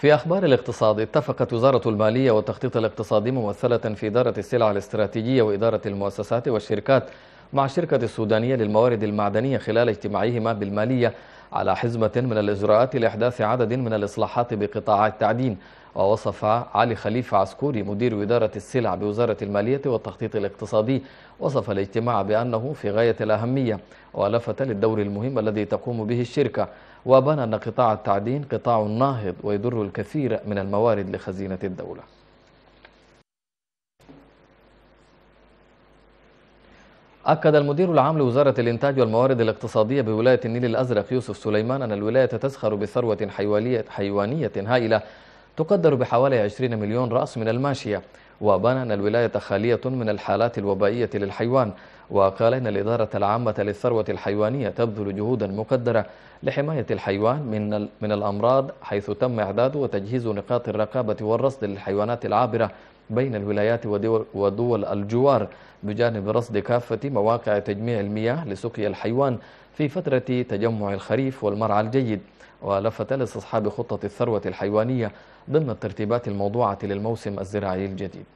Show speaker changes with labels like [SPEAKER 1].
[SPEAKER 1] في أخبار الاقتصاد اتفقت وزارة المالية والتخطيط الاقتصادي ممثلة في إدارة السلع الاستراتيجية وإدارة المؤسسات والشركات مع الشركة السودانية للموارد المعدنية خلال اجتماعهما بالمالية على حزمة من الإجراءات لإحداث عدد من الإصلاحات بقطاع التعدين ووصف علي خليفة عسكوري مدير وزارة السلع بوزارة المالية والتخطيط الاقتصادي وصف الاجتماع بأنه في غاية الأهمية ولفت للدور المهم الذي تقوم به الشركة وبنى أن قطاع التعدين قطاع ناهض ويدر الكثير من الموارد لخزينة الدولة أكد المدير العام لوزارة الإنتاج والموارد الاقتصادية بولاية النيل الأزرق يوسف سليمان أن الولاية تزخر بثروة حيوانية هائلة تقدر بحوالي 20 مليون رأس من الماشية وبان أن الولاية خالية من الحالات الوبائية للحيوان وقال إن الإدارة العامة للثروة الحيوانية تبذل جهودا مقدرة لحماية الحيوان من من الأمراض حيث تم إعداد وتجهيز نقاط الرقابة والرصد للحيوانات العابرة بين الولايات ودول الجوار بجانب رصد كافة مواقع تجميع المياه لسقي الحيوان في فترة تجمع الخريف والمرعى الجيد ولفت لاستصحاب خطة الثروة الحيوانية ضمن الترتيبات الموضوعة للموسم الزراعي الجديد